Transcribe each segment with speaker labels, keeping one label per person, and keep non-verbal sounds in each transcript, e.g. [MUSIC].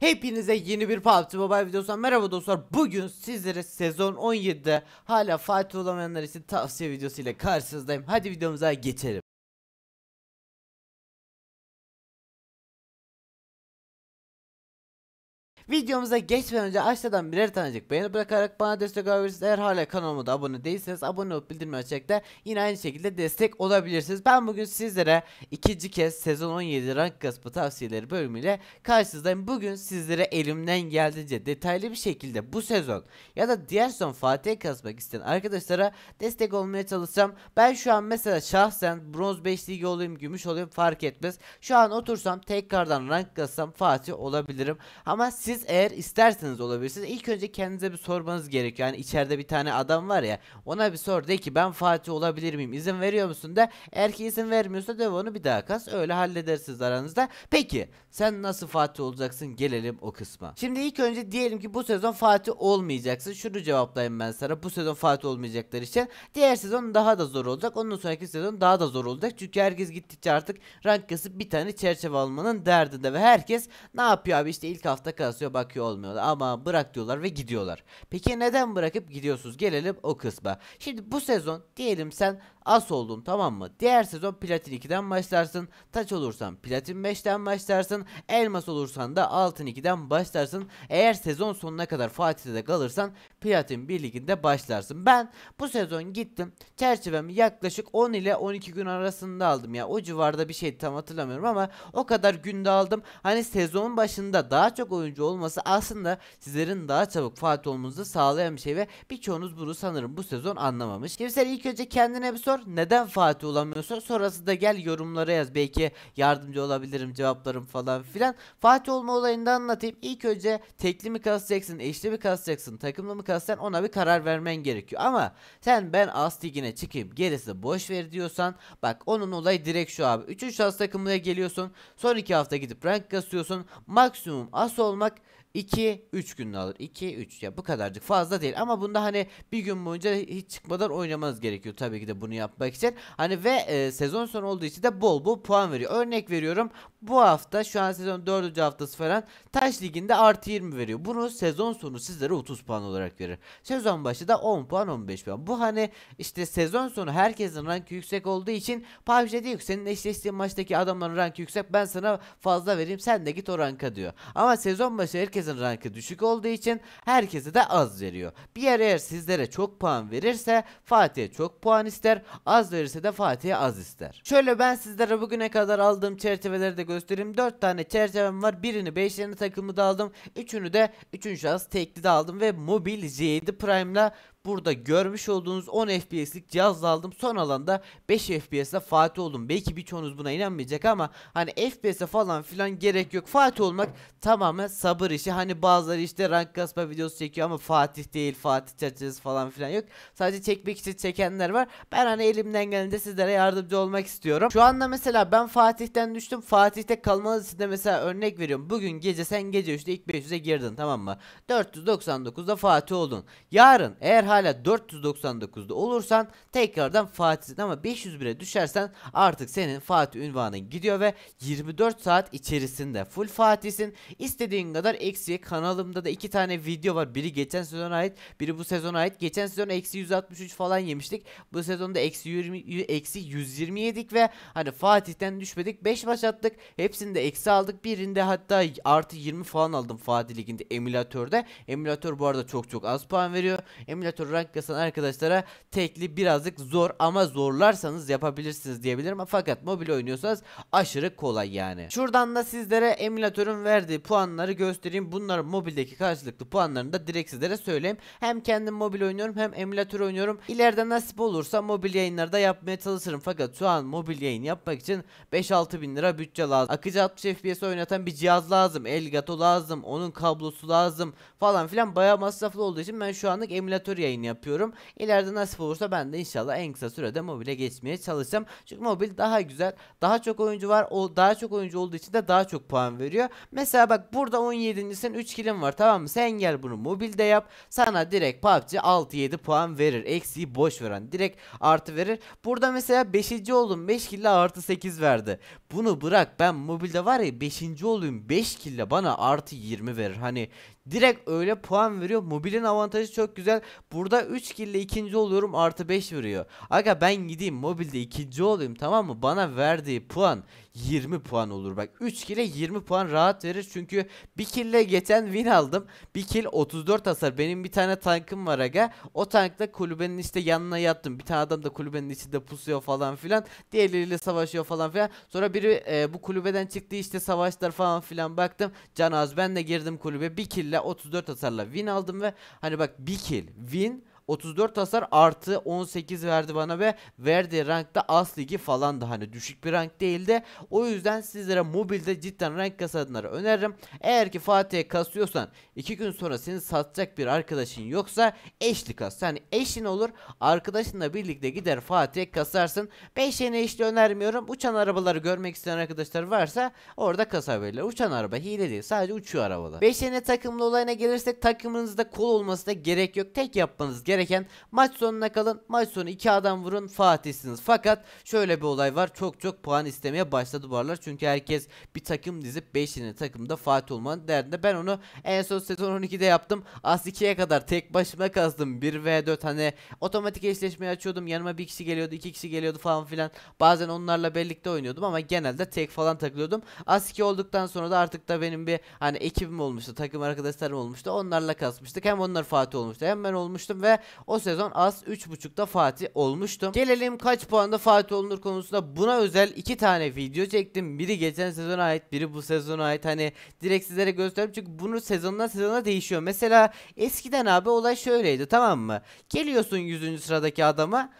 Speaker 1: Hepinize yeni bir PUBG Mobile videosundan merhaba dostlar. Bugün sizlere sezon 17'de hala Fatih olamayanlar için tavsiye videosu ile karşınızdayım. Hadi videomuza geçelim. Videomuza geçmeden önce aşağıdan birer tanecik beğeni bırakarak bana destek olabilirsiniz. Eğer hala kanalıma da abone değilseniz abone olup bildirim açarak da yine aynı şekilde destek olabilirsiniz. Ben bugün sizlere ikinci kez sezon 17 rank gaspı tavsiyeleri bölümüyle karşınızdayım. Bugün sizlere elimden geldiğince detaylı bir şekilde bu sezon ya da diğer son Fatih'e kasmak isteyen arkadaşlara destek olmaya çalışacağım. Ben şu an mesela şahsen bronz 5 ligi olayım gümüş olayım fark etmez. Şu an otursam tekrardan rank kassam Fatih olabilirim. Ama siz siz eğer isterseniz olabilirsiniz. İlk önce kendinize bir sormanız gerekiyor. Yani içeride bir tane adam var ya ona bir sor de ki ben Fatih olabilir miyim? İzin veriyor musun De eğer ki izin vermiyorsa döv onu bir daha kas. Öyle halledersiniz aranızda. Peki sen nasıl Fatih olacaksın? Gelelim o kısma. Şimdi ilk önce diyelim ki bu sezon Fatih olmayacaksın. Şunu cevaplayayım ben sana. Bu sezon Fatih olmayacaklar için. Diğer sezon daha da zor olacak. Ondan sonraki sezon daha da zor olacak. Çünkü herkes gittikçe artık rank kasıp bir tane çerçeve almanın derdinde ve herkes ne yapıyor abi işte ilk hafta kasıyor kusura bakıyor olmuyorlar ama bırak diyorlar ve gidiyorlar. Peki neden bırakıp gidiyorsunuz? Gelelim o kısma. Şimdi bu sezon diyelim sen as oldun tamam mı? Diğer sezon platin 2'den başlarsın. Taç olursan platin 5'ten başlarsın. Elmas olursan da altın 2'den başlarsın. Eğer sezon sonuna kadar Fatih'te de kalırsan platin 1 liginde başlarsın. Ben bu sezon gittim. Çerçevemi yaklaşık 10 ile 12 gün arasında aldım ya. O civarda bir şey tam hatırlamıyorum ama o kadar günde aldım. Hani sezon başında daha çok oyuncu olması aslında sizlerin daha çabuk Fatih olmanızı sağlayan bir şey ve birçoğunuz bunu sanırım bu sezon anlamamış. Kimseler ilk önce kendine bir sor sor neden Fatih olamıyorsun sonrası da gel yorumlara yaz belki yardımcı olabilirim cevaplarım falan filan Fatih olma olayını da anlatayım İlk önce tekli mi kasacaksın eşli mi kasacaksın takımlı mı kasacaksın ona bir karar vermen gerekiyor ama sen ben as ligine çıkayım gerisi boş ver diyorsan bak onun olayı direkt şu abi 3. şans takımına geliyorsun son 2 hafta gidip rank kasıyorsun maksimum as olmak 2 3 günde alır. 2 3 ya bu kadarcık fazla değil ama bunda hani bir gün boyunca hiç çıkmadan oynamanız gerekiyor tabii ki de bunu yapmak için. Hani ve e, sezon sonu olduğu için de bol bol puan veriyor. Örnek veriyorum bu hafta şu an sezon 4. haftası falan Taş Ligi'nde artı 20 veriyor. Bunu sezon sonu sizlere 30 puan olarak verir. Sezon başı da 10 puan 15 puan. Bu hani işte sezon sonu herkesin rankı yüksek olduğu için PUBG diyor ki senin eşleştiğin maçtaki adamların rankı yüksek ben sana fazla vereyim sen de git o ranka diyor. Ama sezon başı herkes herkesin rankı düşük olduğu için herkese de az veriyor. Bir yer eğer sizlere çok puan verirse Fatih'e çok puan ister. Az verirse de Fatih'e az ister. Şöyle ben sizlere bugüne kadar aldığım çerçeveleri de göstereyim. 4 tane çerçevem var. Birini 5 takımı da aldım. Üçünü de 3. şahıs tekli de aldım ve Mobil J7 Prime'la Burada görmüş olduğunuz 10 FPS'lik cihazla aldım. Son alanda 5 FPS'le Fatih oldum. Belki birçoğunuz buna inanmayacak ama hani FPS'e falan filan gerek yok. Fatih olmak tamamen sabır işi. Hani bazıları işte rank kasma videosu çekiyor ama Fatih değil, Fatih çerçevesi falan filan yok. Sadece çekmek için çekenler var. Ben hani elimden gelince sizlere yardımcı olmak istiyorum. Şu anda mesela ben Fatih'ten düştüm. Fatih'te kalmanız için de mesela örnek veriyorum. Bugün gece sen gece 3'te ilk 500'e girdin tamam mı? 499'da Fatih oldun. Yarın eğer hala 499'da olursan tekrardan Fatih'sin ama 501'e düşersen artık senin Fatih ünvanın gidiyor ve 24 saat içerisinde full Fatih'sin. İstediğin kadar eksiye kanalımda da iki tane video var. Biri geçen sezona ait biri bu sezona ait. Geçen sezon eksi 163 falan yemiştik. Bu sezonda eksi 20, eksi 120 yedik ve hani Fatih'ten düşmedik. 5 baş attık. Hepsinde eksi aldık. Birinde hatta artı 20 falan aldım Fatih Ligi'nde emülatörde. Emülatör bu arada çok çok az puan veriyor. Emülatör tur rank kasan arkadaşlara tekli birazcık zor ama zorlarsanız yapabilirsiniz diyebilirim. Fakat mobil oynuyorsanız aşırı kolay yani. Şuradan da sizlere emülatörün verdiği puanları göstereyim. Bunlar mobildeki karşılıklı puanlarını da direkt sizlere söyleyeyim. Hem kendim mobil oynuyorum hem emülatör oynuyorum. İleride nasip olursa mobil yayınlarda yapmaya çalışırım. Fakat şu an mobil yayın yapmak için 5-6 bin lira bütçe lazım. Akıcı 60 FPS oynatan bir cihaz lazım. Elgato lazım. Onun kablosu lazım falan filan bayağı masraflı olduğu için ben şu anlık emülatör yayın yayını yapıyorum. İleride nasip olursa ben de inşallah en kısa sürede mobile geçmeye çalışacağım. Çünkü mobil daha güzel. Daha çok oyuncu var. O daha çok oyuncu olduğu için de daha çok puan veriyor. Mesela bak burada 17. sen 3 kilim var tamam mı? Sen gel bunu mobilde yap. Sana direkt PUBG 6-7 puan verir. Eksiği boş veren. Direkt artı verir. Burada mesela 5. oldum. 5 kille artı 8 verdi. Bunu bırak ben mobilde var ya 5. olayım 5 kille bana artı 20 verir. Hani Direkt öyle puan veriyor. Mobilin avantajı çok güzel. Burada 3 kill ile ikinci oluyorum artı 5 veriyor. Aga ben gideyim mobilde ikinci olayım tamam mı? Bana verdiği puan 20 puan olur. Bak 3 kill'e 20 puan rahat verir. Çünkü bir kille geçen win aldım. Bir kill 34 hasar. Benim bir tane tankım var aga. O tankla kulübenin işte yanına yattım. Bir tane adam da kulübenin içinde pusuyor falan filan. Diğerleriyle savaşıyor falan filan. Sonra biri e, bu kulübeden çıktı işte savaşlar falan filan baktım. Can az ben de girdim kulübe. Bir kille 34 hasarla win aldım ve hani bak bir kill win 34 hasar artı 18 verdi bana ve verdiği rankta as ligi falan da hani düşük bir rank değildi. O yüzden sizlere mobilde cidden rank kasadınları öneririm. Eğer ki Fatih'e kasıyorsan 2 gün sonra seni satacak bir arkadaşın yoksa eşli kas. Yani eşin olur arkadaşınla birlikte gider Fatih'e kasarsın. 5 yeni eşli önermiyorum. Uçan arabaları görmek isteyen arkadaşlar varsa orada kasabilirler. Uçan araba hile değil sadece uçuyor arabalar. 5 yeni takımlı olayına gelirsek takımınızda kol olması da gerek yok. Tek yapmanız gerek gereken maç sonuna kalın. Maç sonu iki adam vurun Fatih'siniz. Fakat şöyle bir olay var. Çok çok puan istemeye başladı varlar Çünkü herkes bir takım dizip 5 tane takımda Fatih olmanın derdinde. Ben onu en son sezon 12'de yaptım. As 2'ye kadar tek başıma kazdım. 1 ve 4 hani otomatik eşleşmeyi açıyordum. Yanıma bir kişi geliyordu, iki kişi geliyordu falan filan. Bazen onlarla birlikte oynuyordum ama genelde tek falan takılıyordum. As 2 olduktan sonra da artık da benim bir hani ekibim olmuştu. Takım arkadaşlarım olmuştu. Onlarla kazmıştık Hem onlar Fatih olmuştu hem ben olmuştum ve o sezon az 3.5'da Fatih olmuştum. Gelelim kaç puanda Fatih olunur konusunda buna özel iki tane video çektim. Biri geçen sezona ait biri bu sezona ait. Hani direkt sizlere göstereyim çünkü bunu sezondan sezona değişiyor. Mesela eskiden abi olay şöyleydi tamam mı? Geliyorsun 100. sıradaki adama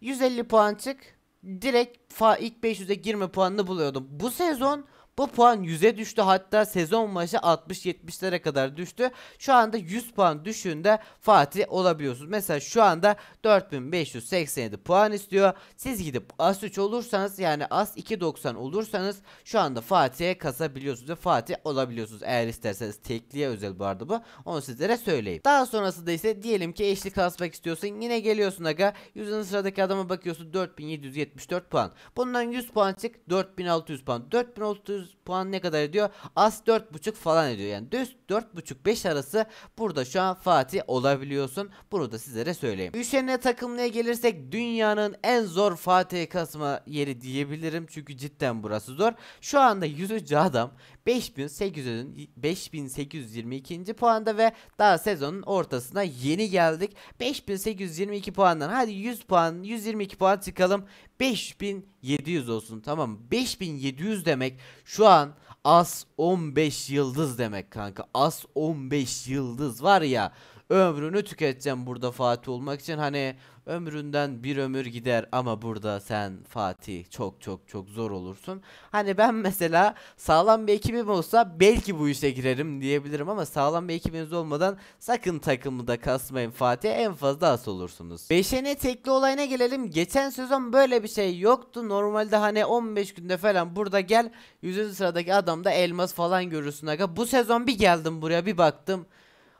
Speaker 1: 150 puan çık. Direkt fa ilk 500'e girme puanını buluyordum. Bu sezon bu puan 100'e düştü hatta sezon başı 60-70'lere kadar düştü. Şu anda 100 puan düşüğünde Fatih olabiliyorsunuz. Mesela şu anda 4587 puan istiyor. Siz gidip as 3 olursanız yani as 290 olursanız şu anda Fatih'e kasabiliyorsunuz ve Fatih olabiliyorsunuz. Eğer isterseniz tekliğe özel bu arada bu. Onu sizlere söyleyeyim. Daha sonrasında ise diyelim ki eşlik kasmak istiyorsun. Yine geliyorsun aga. 100. sıradaki adama bakıyorsun 4774 puan. Bundan 100 puan çık 4600 puan. 4600 400 puan ne kadar ediyor? Az 4.5 falan ediyor. Yani 4.5-5 arası burada şu an Fatih olabiliyorsun. Bunu da sizlere söyleyeyim. Üşen'e takımlıya gelirsek dünyanın en zor Fatih kasma yeri diyebilirim. Çünkü cidden burası zor. Şu anda 100. adam 5800'ün 5822. puanda ve daha sezonun ortasına yeni geldik. 5822 puandan hadi 100 puan 122 puan çıkalım. 5700 olsun tamam 5700 demek şu şu an az 15 yıldız demek kanka. Az 15 yıldız var ya ömrünü tüketeceğim burada Fatih olmak için. Hani Ömründen bir ömür gider ama burada sen Fatih çok çok çok zor olursun. Hani ben [LAUGHS] mesela sağlam bir ekibim olsa belki bu işe girerim diyebilirim ama sağlam bir ekibiniz olmadan sakın takımı da kasmayın Fatih en fazla as olursunuz. Beşene tekli olayına gelelim. Geçen sezon böyle bir şey yoktu. Normalde hani 15 günde falan burada gel 100. sıradaki adamda elmas falan görürsün aga. Bu sezon bir geldim buraya bir baktım.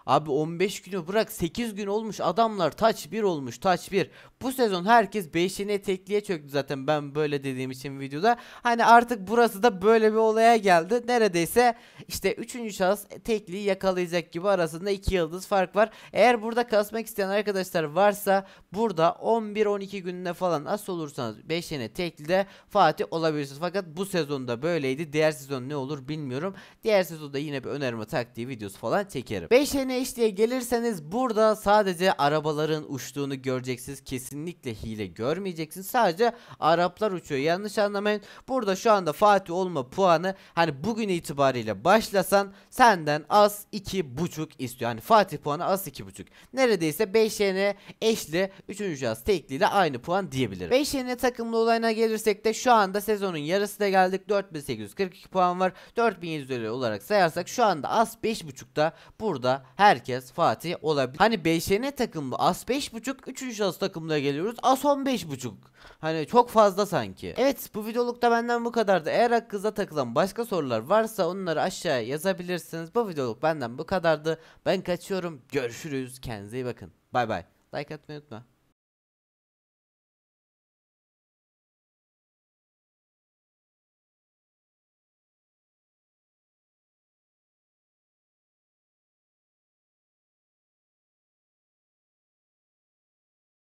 Speaker 1: Abi 15 günü bırak 8 gün olmuş adamlar taç 1 olmuş taç 1. Bu sezon herkes 5'ine tekliye çöktü zaten ben böyle dediğim için videoda. Hani artık burası da böyle bir olaya geldi. Neredeyse işte 3. şahıs tekliği yakalayacak gibi arasında 2 yıldız fark var. Eğer burada kasmak isteyen arkadaşlar varsa burada 11-12 gününe falan as olursanız 5'ine teklide Fatih olabilirsiniz. Fakat bu sezonda böyleydi. Diğer sezon ne olur bilmiyorum. Diğer sezonda yine bir önerimi taktiği videosu falan çekerim. 5'ine HD'ye gelirseniz burada sadece arabaların uçtuğunu göreceksiniz. Kesinlikle hile görmeyeceksiniz. Sadece Araplar uçuyor. Yanlış anlamayın. Burada şu anda Fatih olma puanı hani bugün itibariyle başlasan senden az 2.5 istiyor. Hani Fatih puanı az 2.5. Neredeyse 5Y'ne eşli 3. şahıs tekliyle aynı puan diyebilirim. 5Y'ne takımlı olayına gelirsek de şu anda sezonun yarısına geldik. 4842 puan var. 4750 olarak sayarsak şu anda az 5.5'da burada herkes Fatih olabilir. Hani 5'ene takımlı as 5.5 3. şahıs takımına geliyoruz. As 15.5. Hani çok fazla sanki. Evet bu videolukta benden bu kadardı. Eğer hakkınızda takılan başka sorular varsa onları aşağıya yazabilirsiniz. Bu videoluk benden bu kadardı. Ben kaçıyorum. Görüşürüz. Kendinize iyi bakın. Bay bay. Like atmayı unutma.